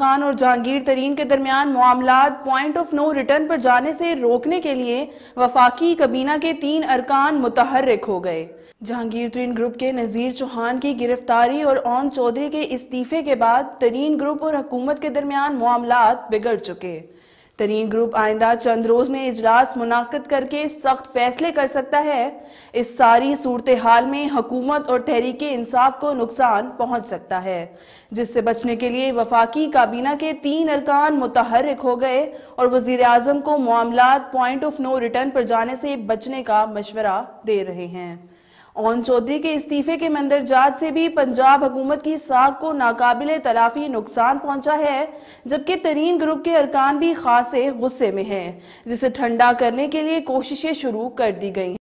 खान और जहांगीर तरीन के दरमियान मामला पॉइंट ऑफ नो रिटर्न पर जाने से रोकने के लिए वफाकी कबीना के तीन अरकान मुतहरक हो गए जहांगीर तरीन ग्रुप के नज़ीर चौहान की गिरफ्तारी और ओन चौधरी के इस्तीफे के बाद तरीन ग्रुप और हकूमत के दरमियान मामला बिगड़ चुके तरीन ग्रुप आइंदा चंद रोज में इजलास मुनद करके सख्त फैसले कर सकता है इस सारी सूरत हाल में हकूमत और तहरीक इंसाफ को नुकसान पहुंच सकता है जिससे बचने के लिए वफाकी काबीना के तीन अरकान मुतहरक हो गए और वजीर अजम को मामला पॉइंट ऑफ नो रिटर्न पर जाने से बचने का मशवरा दे रहे हैं ओन चौधरी के इस्तीफे के मंदरजात से भी पंजाब हुकूमत की साख को नाकाबिल तलाफी नुकसान पहुंचा है जबकि तरीन ग्रुप के अरकान भी खासे गुस्से में हैं जिसे ठंडा करने के लिए कोशिशें शुरू कर दी गई